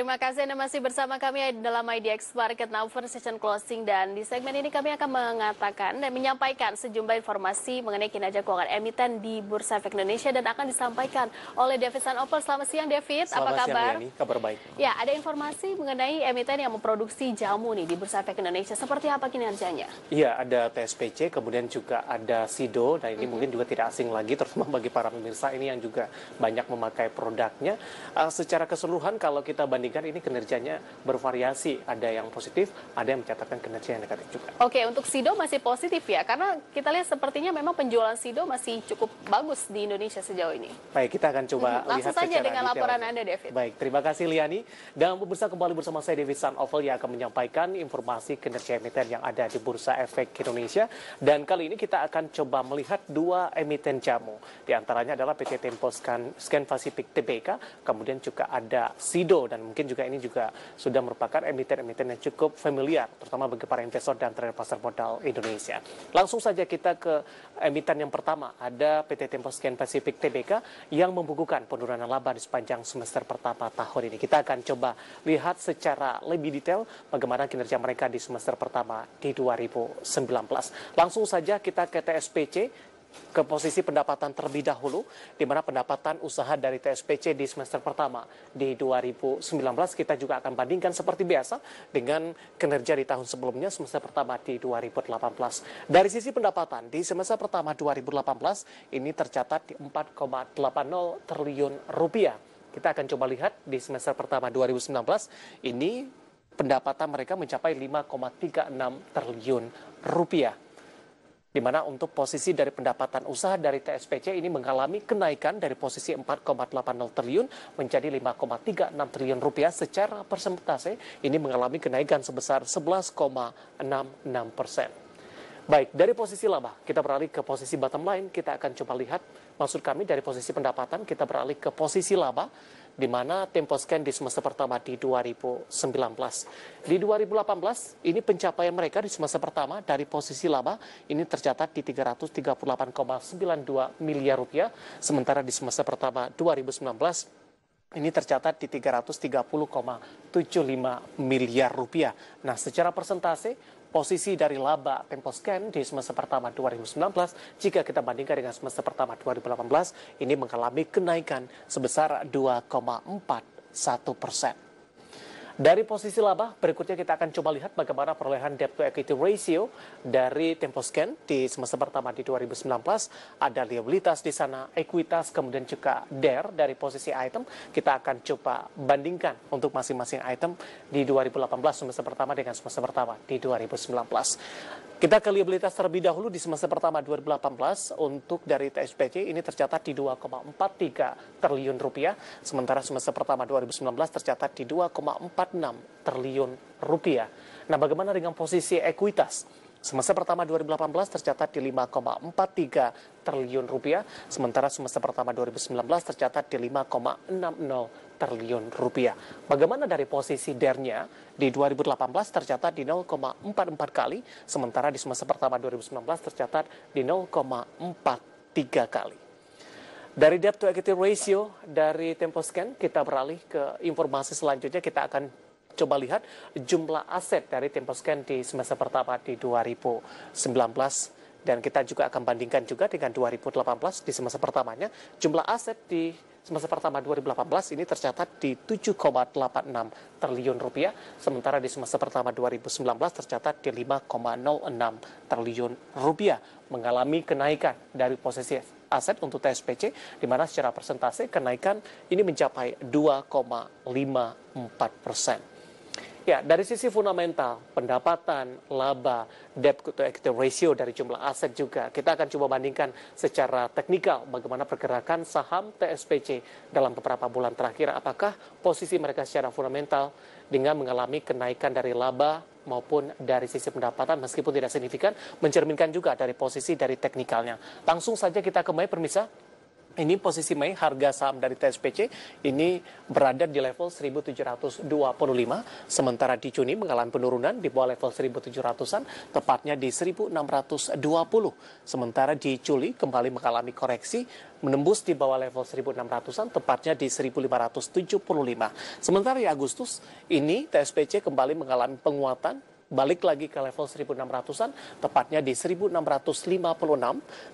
Terima kasih Anda masih bersama kami dalam IDX Market Now for Session Closing dan di segmen ini kami akan mengatakan dan menyampaikan sejumlah informasi mengenai kinerja keuangan emiten di Bursa Efek Indonesia dan akan disampaikan oleh David Opel Selamat siang David, Selamat apa kabar? Siang, Kabar baik. Ya, ada informasi mengenai emiten yang memproduksi jamu nih di Bursa Efek Indonesia. Seperti apa kinerjanya? Iya, ada TSPC, kemudian juga ada Sido. dan nah, ini mm -hmm. mungkin juga tidak asing lagi terutama bagi para pemirsa ini yang juga banyak memakai produknya. Uh, secara keseluruhan kalau kita bandingkan dibandingkan ini kinerjanya bervariasi. Ada yang positif, ada yang mencatatkan kinerja yang negatif juga. Oke, untuk Sido masih positif ya? Karena kita lihat sepertinya memang penjualan Sido masih cukup bagus di Indonesia sejauh ini. Baik, kita akan coba hmm, lihat saja dengan detail. laporan Anda, David. Baik, terima kasih Liani. Dan pemirsa kembali bersama saya David Sun Oval yang akan menyampaikan informasi kinerja emiten yang ada di Bursa Efek Indonesia. Dan kali ini kita akan coba melihat dua emiten jamu. Di antaranya adalah PT Tempo Scan, Scan Pacific TBK, kemudian juga ada Sido dan mungkin mungkin juga ini juga sudah merupakan emiten-emiten yang cukup familiar, terutama bagi para investor dan trader pasar modal Indonesia. Langsung saja kita ke emiten yang pertama, ada PT Temposcan Pacific TBK yang membukukan penurunan laba di sepanjang semester pertama tahun ini. Kita akan coba lihat secara lebih detail bagaimana kinerja mereka di semester pertama di 2019. Langsung saja kita ke TSPC ke posisi pendapatan terlebih dahulu, di mana pendapatan usaha dari TSPC di semester pertama di 2019 kita juga akan bandingkan seperti biasa dengan kinerja di tahun sebelumnya semester pertama di 2018. Dari sisi pendapatan di semester pertama 2018 ini tercatat di 4,80 triliun rupiah. Kita akan coba lihat di semester pertama 2019 ini pendapatan mereka mencapai 5,36 triliun rupiah di mana untuk posisi dari pendapatan usaha dari TSPC ini mengalami kenaikan dari posisi 4,80 triliun menjadi 5,36 triliun rupiah secara persentase ini mengalami kenaikan sebesar 11,66 persen. Baik, dari posisi laba kita beralih ke posisi bottom line, kita akan coba lihat maksud kami dari posisi pendapatan kita beralih ke posisi laba di mana tempo scan di semester pertama di 2019. Di 2018, ini pencapaian mereka di semester pertama dari posisi laba ini tercatat di 338,92 miliar rupiah, sementara di semester pertama 2019 ini tercatat di 330,75 miliar rupiah. Nah, secara persentase posisi dari laba Tempo Scan di semester pertama 2019 jika kita bandingkan dengan semester pertama 2018 ini mengalami kenaikan sebesar 2,41 persen. Dari posisi laba, berikutnya kita akan coba lihat bagaimana perolehan debt to equity ratio dari Temposcan di semester pertama di 2019. Ada liabilitas di sana, ekuitas, kemudian juga der dari posisi item. Kita akan coba bandingkan untuk masing-masing item di 2018 semester pertama dengan semester pertama di 2019. Kita ke liabilitas terlebih dahulu di semester pertama 2018 untuk dari TSPC ini tercatat di 2,43 triliun rupiah, sementara semester pertama 2019 tercatat di 2,4 46 triliun rupiah. Nah, bagaimana dengan posisi ekuitas? Semester pertama 2018 tercatat di 5,43 triliun rupiah, sementara semester pertama 2019 tercatat di 5,60 triliun rupiah. Bagaimana dari posisi dernya di 2018 tercatat di 0,44 kali, sementara di semester pertama 2019 tercatat di 0,43 kali. Dari debt to equity ratio dari tempo scan kita beralih ke informasi selanjutnya kita akan coba lihat jumlah aset dari tempo scan di semester pertama di 2019 dan kita juga akan bandingkan juga dengan 2018 di semester pertamanya jumlah aset di semester pertama 2018 ini tercatat di 7,86 triliun rupiah sementara di semester pertama 2019 tercatat di 5,06 triliun rupiah mengalami kenaikan dari posisi aset untuk TSPC di mana secara persentase kenaikan ini mencapai 2,54 persen. Ya, dari sisi fundamental, pendapatan, laba, debt to equity ratio dari jumlah aset juga. Kita akan coba bandingkan secara teknikal bagaimana pergerakan saham TSPC dalam beberapa bulan terakhir. Apakah posisi mereka secara fundamental dengan mengalami kenaikan dari laba, maupun dari sisi pendapatan meskipun tidak signifikan mencerminkan juga dari posisi dari teknikalnya. Langsung saja kita kembali permisa ini posisi Mei harga saham dari TSPC ini berada di level 1725 sementara di Juni mengalami penurunan di bawah level 1700-an tepatnya di 1620 sementara di Juli kembali mengalami koreksi menembus di bawah level 1600-an tepatnya di 1575 sementara di Agustus ini TSPC kembali mengalami penguatan balik lagi ke level 1600-an, tepatnya di 1656,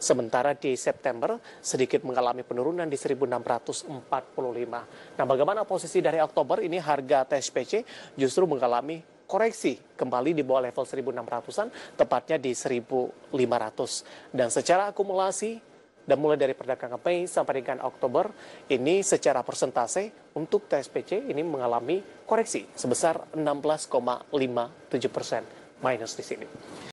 sementara di September sedikit mengalami penurunan di 1645. Nah, bagaimana posisi dari Oktober ini harga TSPC justru mengalami koreksi kembali di bawah level 1600-an, tepatnya di 1500. Dan secara akumulasi dan mulai dari perdagangan Mei sampai dengan Oktober ini secara persentase untuk TSPC ini mengalami koreksi sebesar 16,57 persen minus di sini.